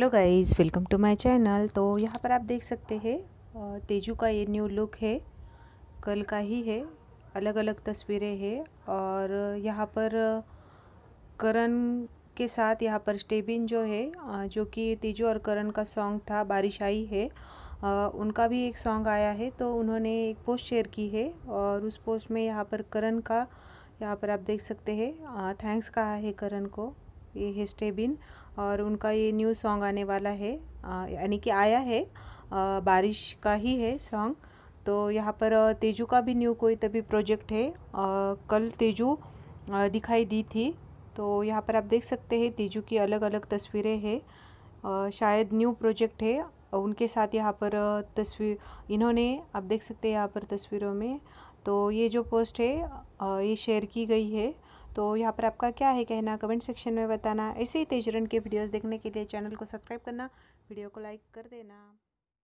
hello guys welcome to my channel तो यहाँ पर आप देख सकते हैं तेजू का ये न्यू लुक है कल का ही है अलग अलग तस्वीरें हैं और यहाँ पर करण के साथ यहाँ पर स्टेबिन जो है जो कि तेजू और करण का सॉन्ग था बारिश आई है उनका भी एक सॉन्ग आया है तो उन्होंने एक पोस्ट शेयर की है और उस पोस्ट में यहाँ पर करण का यहाँ पर आप देख सकते हैं थैंक्स कहा है करण को ये है स्टेबिन और उनका ये न्यू सॉन्ग आने वाला है यानी कि आया है आ, बारिश का ही है सॉन्ग तो यहाँ पर तेजू का भी न्यू कोई तभी प्रोजेक्ट है आ, कल तेजू दिखाई दी थी तो यहाँ पर आप देख सकते हैं तेजू की अलग अलग तस्वीरें हैं शायद न्यू प्रोजेक्ट है उनके साथ यहाँ पर तस्वीर इन्होंने आप देख सकते हैं यहाँ पर तस्वीरों में तो ये जो पोस्ट है ये शेयर की गई है तो यहाँ पर आपका क्या है कहना कमेंट सेक्शन में बताना ऐसे ही तेजरन के वीडियोस देखने के लिए चैनल को सब्सक्राइब करना वीडियो को लाइक कर देना